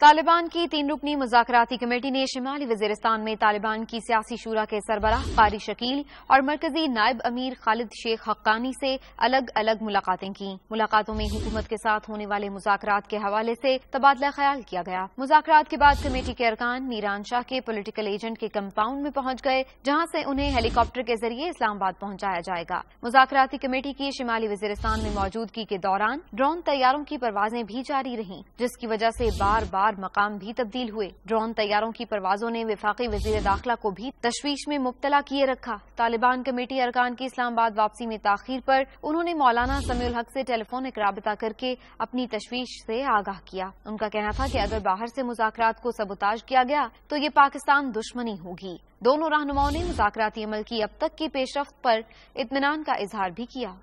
तालिबान की तीन रुकनी मुजाकती कमेटी ने शिमाली वजीरस्तान में तालिबान की सियासी शूरा के सरबराह कारी शकील और मरकजी नायब अमीर खालिद शेख हक्कानी से अलग अलग मुलाकातें की मुलाकातों में हुकूमत के साथ होने वाले मुजाकरात के हवाले से तबादला ख्याल किया गया मुजाकरात के बाद कमेटी के अरकान मीरान शाह के पोलिटिकल एजेंट के कम्पाउंड में पहुंच गए जहां से उन्हें हेलीकॉप्टर के जरिए इस्लामाबाद पहुंचाया जाएगा मुजाकराती कमेटी की शिमाली वजीरिस्तान में मौजूदगी के दौरान ड्रोन तैयारों की परवाजें भी जारी रही जिसकी वजह से बार बार चार मकाम भी तब्दील हुए ड्रोन तैयारों की परवाजों ने विफाकी वजीर दाखिला को भी तशवीश में मुबतला किए रखा तालिबान कमेटी अरकान की इस्लामाबाद वापसी में ताखिर पर उन्होंने मौलाना समील हक से टेलीफोनिक रबता करके अपनी तशवीश से आगाह किया उनका कहना था कि अगर बाहर से मुजाकरात को सबोताज किया गया तो ये पाकिस्तान दुश्मनी होगी दोनों रहनुमाओं ने मुजाकराती अमल की अब तक की पेशरफ पर इतमान का इजहार भी किया